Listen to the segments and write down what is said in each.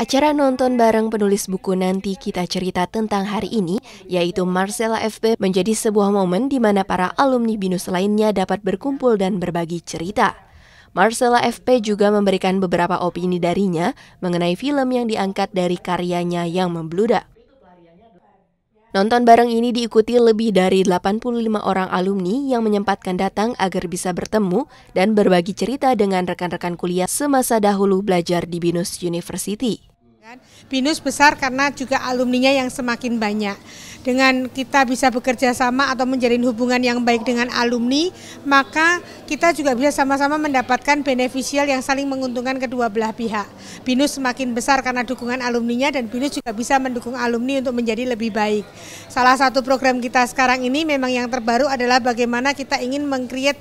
Acara nonton bareng penulis buku nanti kita cerita tentang hari ini, yaitu Marcella FB, menjadi sebuah momen di mana para alumni BINUS lainnya dapat berkumpul dan berbagi cerita. Marcella FP juga memberikan beberapa opini darinya mengenai film yang diangkat dari karyanya yang membludak. Nonton bareng ini diikuti lebih dari 85 orang alumni yang menyempatkan datang agar bisa bertemu dan berbagi cerita dengan rekan-rekan kuliah semasa dahulu belajar di BINUS University. Kan? Binus besar karena juga alumninya yang semakin banyak. Dengan kita bisa bekerja sama atau menjalin hubungan yang baik dengan alumni, maka kita juga bisa sama-sama mendapatkan beneficial yang saling menguntungkan kedua belah pihak. Binus semakin besar karena dukungan alumninya dan Binus juga bisa mendukung alumni untuk menjadi lebih baik. Salah satu program kita sekarang ini memang yang terbaru adalah bagaimana kita ingin mengcreate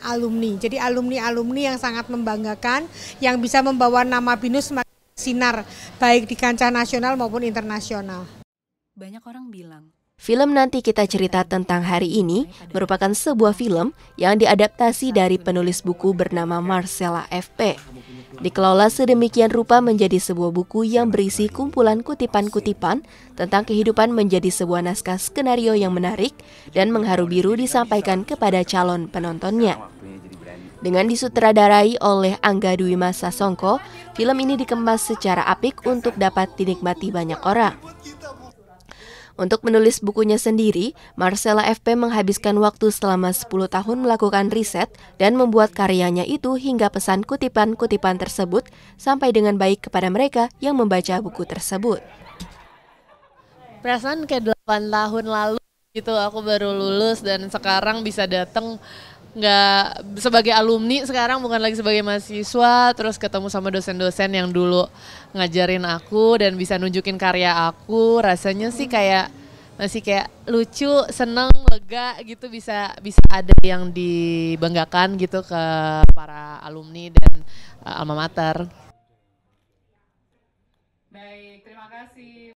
alumni. Jadi alumni-alumni yang sangat membanggakan yang bisa membawa nama BINUS semakin sinar baik di kancah nasional maupun internasional. Banyak orang bilang, Film nanti kita cerita tentang hari ini merupakan sebuah film yang diadaptasi dari penulis buku bernama Marcella FP. Dikelola sedemikian rupa menjadi sebuah buku yang berisi kumpulan kutipan-kutipan tentang kehidupan menjadi sebuah naskah skenario yang menarik dan mengharu biru disampaikan kepada calon penontonnya. Dengan disutradarai oleh Angga Dwi Masa Songko, film ini dikemas secara apik untuk dapat dinikmati banyak orang. Untuk menulis bukunya sendiri, Marcella FP menghabiskan waktu selama 10 tahun melakukan riset dan membuat karyanya itu hingga pesan kutipan-kutipan tersebut sampai dengan baik kepada mereka yang membaca buku tersebut. Perasaan kayak 8 tahun lalu gitu aku baru lulus dan sekarang bisa datang nggak sebagai alumni sekarang bukan lagi sebagai mahasiswa terus ketemu sama dosen-dosen yang dulu ngajarin aku dan bisa nunjukin karya aku rasanya sih kayak masih kayak lucu seneng lega gitu bisa bisa ada yang dibanggakan gitu ke para alumni dan uh, alma mater baik terima kasih